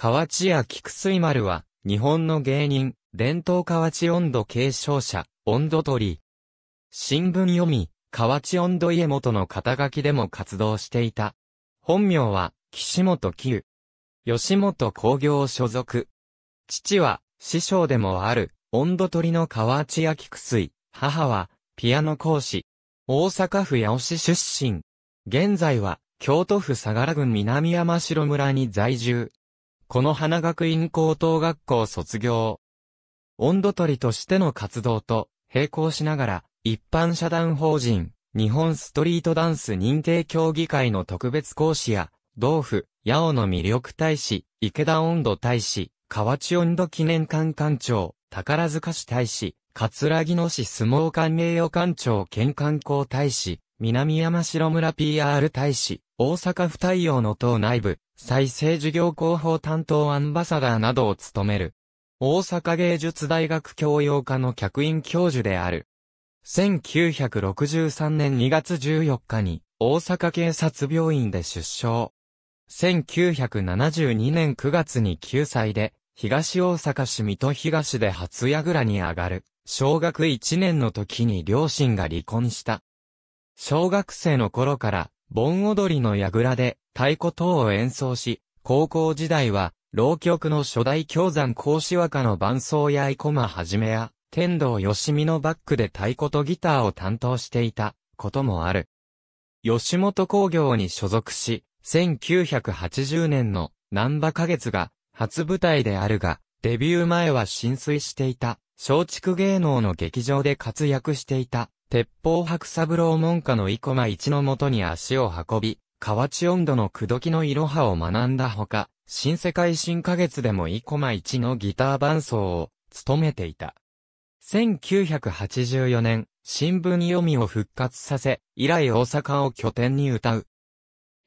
河内屋菊水丸は、日本の芸人、伝統河内温度継承者、温度鳥。新聞読み、河内温度家元の肩書きでも活動していた。本名は、岸本九。吉本工業所属。父は、師匠でもある、温度鳥の河内屋菊水。母は、ピアノ講師。大阪府八尾市出身。現在は、京都府相良郡南山城村に在住。この花学院高等学校卒業。温度取りとしての活動と、並行しながら、一般社団法人、日本ストリートダンス認定協議会の特別講師や、同府、八尾の魅力大使、池田温度大使、河内温度記念館館長、宝塚市大使、葛城野市相撲館名誉館長県観光大使、南山城村 PR 大使、大阪府対応の党内部、再生事業広報担当アンバサダーなどを務める。大阪芸術大学教養科の客員教授である。1963年2月14日に大阪警察病院で出生。1972年9月に9歳で東大阪市水戸東で初櫓に上がる。小学1年の時に両親が離婚した。小学生の頃から盆踊りの櫓で太鼓等を演奏し、高校時代は、浪曲の初代京山講師和歌の伴奏や生駒はじめや、天童よしみのバックで太鼓とギターを担当していたこともある。吉本工業に所属し、1980年の南波花月が初舞台であるが、デビュー前は浸水していた、松竹芸能の劇場で活躍していた鉄砲白三郎門下の生駒一のもとに足を運び、河内温度の口説きのいろはを学んだほか、新世界新花月でも生駒一のギター伴奏を務めていた。1984年、新聞読みを復活させ、以来大阪を拠点に歌う。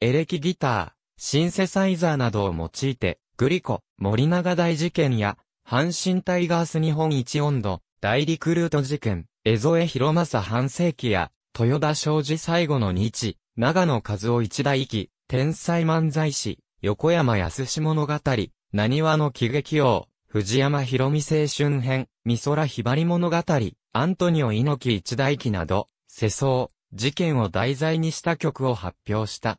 エレキギター、シンセサイザーなどを用いて、グリコ、森永大事件や、阪神タイガース日本一温度、大リクルート事件、江添広正半世紀や、豊田商事最後の日、長野和夫一大記、天才漫才師、横山安志物語、何話の喜劇王、藤山博美青春編、美空ひばり物語、アントニオ猪木一大記など、世相、事件を題材にした曲を発表した。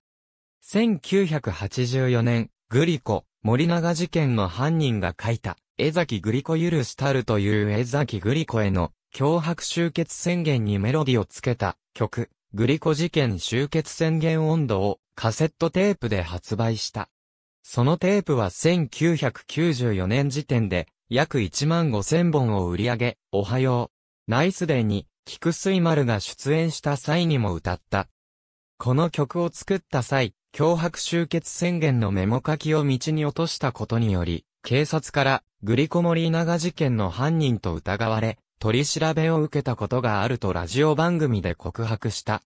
1984年、グリコ、森永事件の犯人が書いた、江崎グリコるしたるという江崎グリコへの脅迫終結宣言にメロディをつけた曲、グリコ事件終結宣言温度をカセットテープで発売した。そのテープは1994年時点で約1万5000本を売り上げ、おはよう。ナイスデーに、菊水丸が出演した際にも歌った。この曲を作った際、脅迫終結宣言のメモ書きを道に落としたことにより、警察からグリコモリーナガ事件の犯人と疑われ、取り調べを受けたことがあるとラジオ番組で告白した。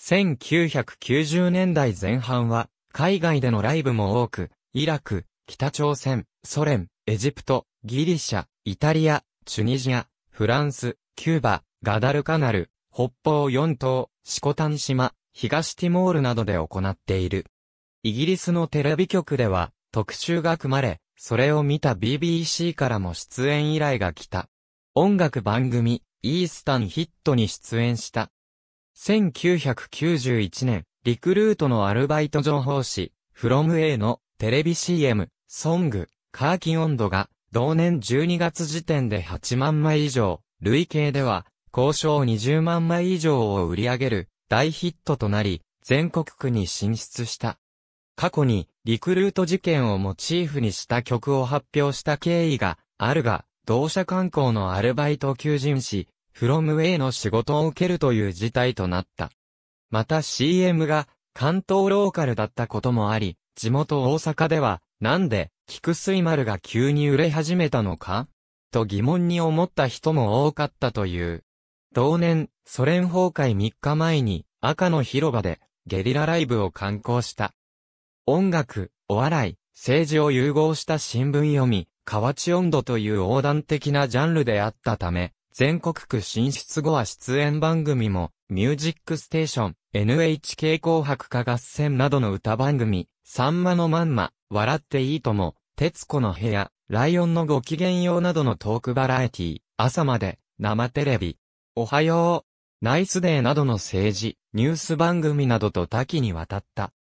1990年代前半は、海外でのライブも多く、イラク、北朝鮮、ソ連、エジプト、ギリシャ、イタリア、チュニジア、フランス、キューバ、ガダルカナル、北方四島、シコタン島、東ティモールなどで行っている。イギリスのテレビ局では、特集が組まれ、それを見た BBC からも出演依頼が来た。音楽番組、イースタンヒットに出演した。1991年、リクルートのアルバイト情報誌、フロム A のテレビ CM、ソング、カーキ温度が、同年12月時点で8万枚以上、累計では、交渉20万枚以上を売り上げる大ヒットとなり、全国区に進出した。過去にリクルート事件をモチーフにした曲を発表した経緯があるが、同社観光のアルバイト求人誌、フロムウェイの仕事を受けるという事態となった。また CM が関東ローカルだったこともあり、地元大阪では、なんで、菊水丸が急に売れ始めたのかと疑問に思った人も多かったという。同年、ソ連崩壊3日前に赤の広場でゲリラライブを刊行した。音楽、お笑い、政治を融合した新聞読み、河内温度という横断的なジャンルであったため、全国区進出後は出演番組も、ミュージックステーション、NHK 紅白歌合戦などの歌番組、サンマのまんま、笑っていいとも、徹子の部屋、ライオンのご機嫌用などのトークバラエティ、朝まで、生テレビ、おはよう、ナイスデーなどの政治、ニュース番組などと多岐にわたった。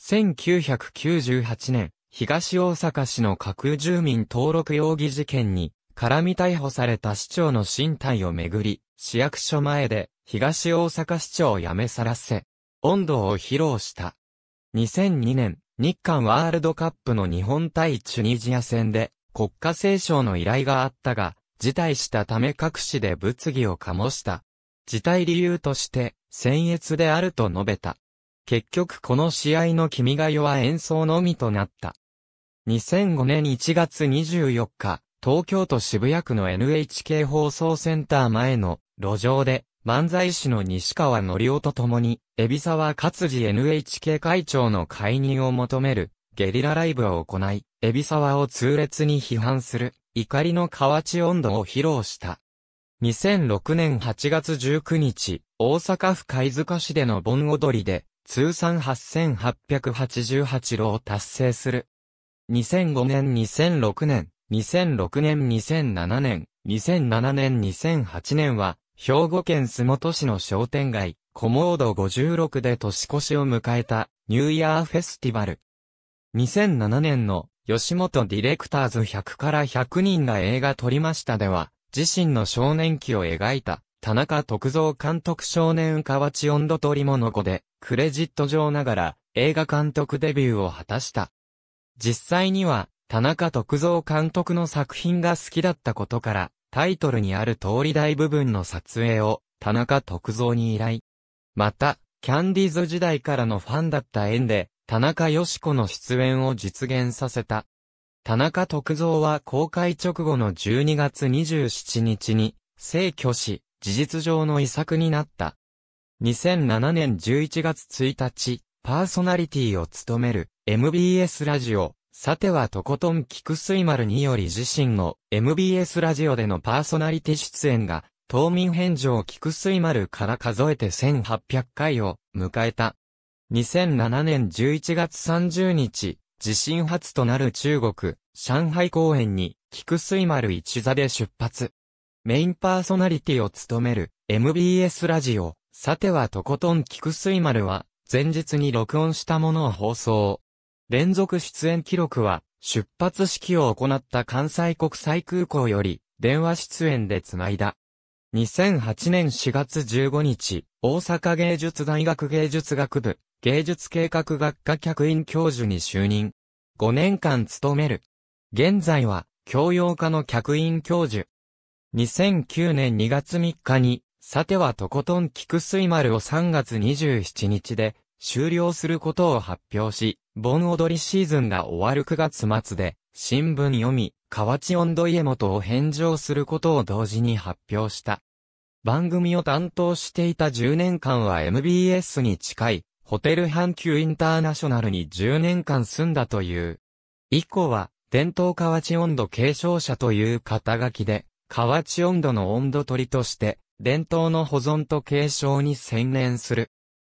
1998年、東大阪市の架空住民登録容疑事件に、絡み逮捕された市長の身体をめぐり、市役所前で、東大阪市長を辞めさらせ、温度を披露した。2002年、日韓ワールドカップの日本対チュニジア戦で、国家聖賞の依頼があったが、辞退したため各市で物議を醸した。辞退理由として、僭越であると述べた。結局この試合の君が代は演奏のみとなった。2005年1月24日、東京都渋谷区の NHK 放送センター前の路上で、漫才師の西川則夫と共に、海老沢勝字 NHK 会長の解任を求める、ゲリラライブを行い、海老沢を痛烈に批判する、怒りの河内温度を披露した。2006年8月19日、大阪府貝塚市での盆踊りで、通算8888路を達成する2005年、2006年、2006年、2007年、2007年、2008年は、兵庫県洲本市の商店街、コモード56で年越しを迎えた、ニューイヤーフェスティバル。2007年の、吉本ディレクターズ100から100人が映画撮りましたでは、自身の少年期を描いた、田中徳造監督少年河内温度取り物語で、クレジット上ながら、映画監督デビューを果たした。実際には、田中徳造監督の作品が好きだったことから、タイトルにある通り大部分の撮影を、田中徳造に依頼。また、キャンディーズ時代からのファンだった縁で、田中よし子の出演を実現させた。田中徳造は公開直後の12月27日に、正去し、事実上の遺作になった。2007年11月1日、パーソナリティを務める、MBS ラジオ、さてはとことん菊水丸により自身の MBS ラジオでのパーソナリティ出演が、冬民返上菊水丸から数えて1800回を迎えた。2007年11月30日、地震初となる中国、上海公演に、菊水丸一座で出発。メインパーソナリティを務める、MBS ラジオ、さてはとことん菊水丸は、前日に録音したものを放送。連続出演記録は、出発式を行った関西国際空港より、電話出演でつないだ。2008年4月15日、大阪芸術大学芸術学部、芸術計画学科客員教授に就任。5年間務める。現在は、教養科の客員教授。2009年2月3日に、さてはとことん菊水丸を3月27日で、終了することを発表し、盆踊りシーズンが終わる9月末で、新聞読み、河内温度家元を返上することを同時に発表した。番組を担当していた10年間は MBS に近い、ホテル阪急インターナショナルに10年間住んだという。以降は、伝統河内温度継承者という肩書きで、河内温度の温度取りとして、伝統の保存と継承に専念する。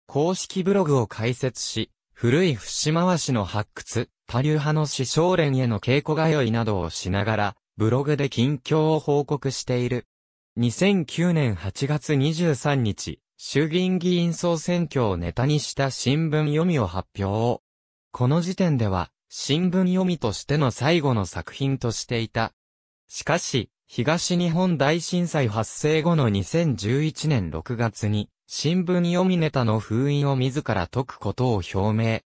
公式ブログを開設し、古い節回しの発掘、多流派の師匠連への稽古通いなどをしながら、ブログで近況を報告している。2009年8月23日、衆議院議員総選挙をネタにした新聞読みを発表。この時点では、新聞読みとしての最後の作品としていた。しかし、東日本大震災発生後の2011年6月に、新聞読みネタの封印を自ら解くことを表明。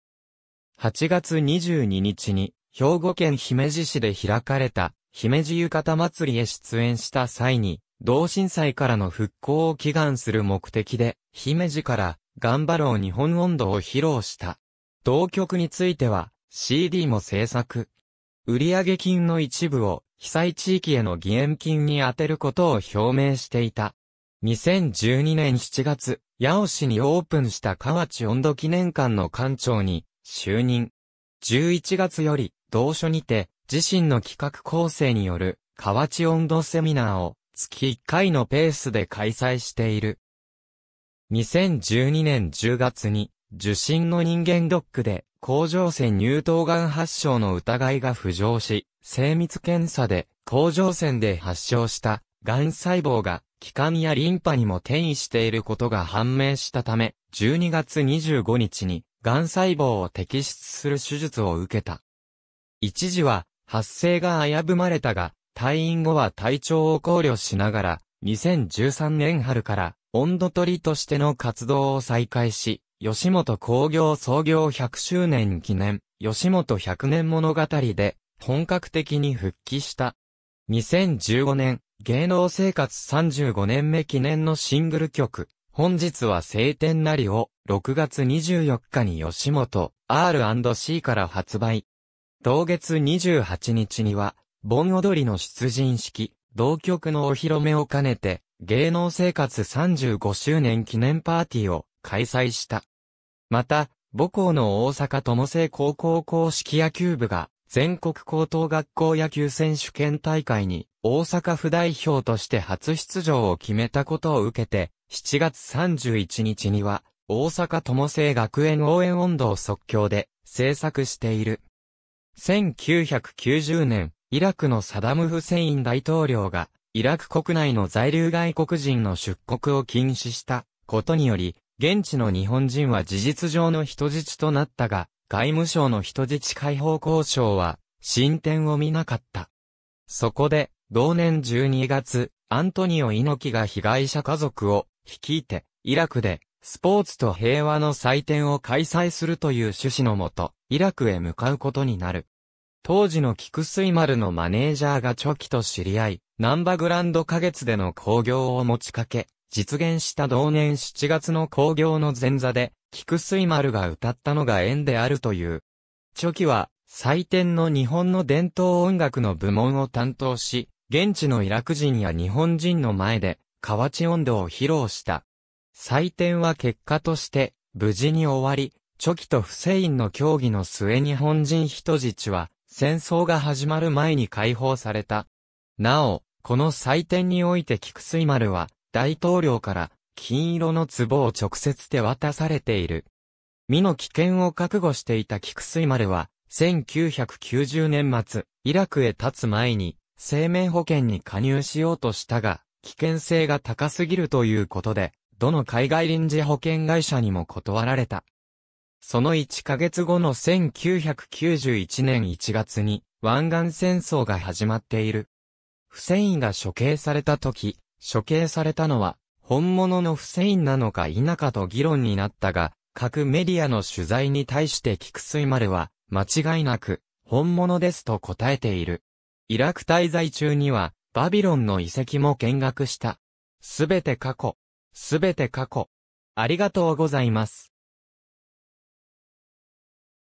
8月22日に、兵庫県姫路市で開かれた、姫路浴衣祭りへ出演した際に、同震災からの復興を祈願する目的で、姫路から、頑張ろう日本音頭を披露した。同曲については、CD も制作。売上金の一部を、被災地域への義援金に充てることを表明していた。2012年7月、八尾市にオープンした河内温度記念館の館長に就任。11月より、同所にて、自身の企画構成による河内温度セミナーを月1回のペースで開催している。2012年10月に、受診の人間ドックで、甲状腺乳頭がん発症の疑いが浮上し、精密検査で、甲状腺で発症した、がん細胞が気管やリンパにも転移していることが判明したため、12月25日に、癌細胞を摘出する手術を受けた。一時は、発生が危ぶまれたが、退院後は体調を考慮しながら、2013年春から、温度取りとしての活動を再開し、吉本工業創業100周年記念、吉本100年物語で、本格的に復帰した。2015年、芸能生活35年目記念のシングル曲、本日は晴天なりを6月24日に吉本 R&C から発売。同月28日には、盆踊りの出陣式、同曲のお披露目を兼ねて、芸能生活35周年記念パーティーを開催した。また、母校の大阪友生高校公式野球部が全国高等学校野球選手権大会に大阪府代表として初出場を決めたことを受けて、7月31日には、大阪友生学園応援音頭を即興で制作している。1990年、イラクのサダム・フセイン大統領が、イラク国内の在留外国人の出国を禁止したことにより、現地の日本人は事実上の人質となったが、外務省の人質解放交渉は、進展を見なかった。そこで、同年12月、アントニオ猪木が被害者家族を率いて、イラクで、スポーツと平和の祭典を開催するという趣旨のもと、イラクへ向かうことになる。当時の菊水丸のマネージャーがチョキと知り合い、ナンバグランド花月での興行を持ちかけ、実現した同年7月の興行の前座で、菊水丸が歌ったのが縁であるという。チョキは、祭典の日本の伝統音楽の部門を担当し、現地のイラク人や日本人の前で、河内音頭を披露した。祭典は結果として、無事に終わり、チョキとフセインの協議の末日本人人質は、戦争が始まる前に解放された。なお、この祭典において菊水丸は、大統領から、金色の壺を直接手渡されている。身の危険を覚悟していた菊水丸は、1990年末、イラクへ立つ前に、生命保険に加入しようとしたが、危険性が高すぎるということで、どの海外臨時保険会社にも断られた。その1ヶ月後の1991年1月に、湾岸戦争が始まっている。フセインが処刑された時、処刑されたのは、本物のフセインなのか否かと議論になったが、各メディアの取材に対して菊水丸は、間違いなく、本物ですと答えている。イラク滞在中には、バビロンの遺跡も見学した。すべて過去。すべて過去。ありがとうございます。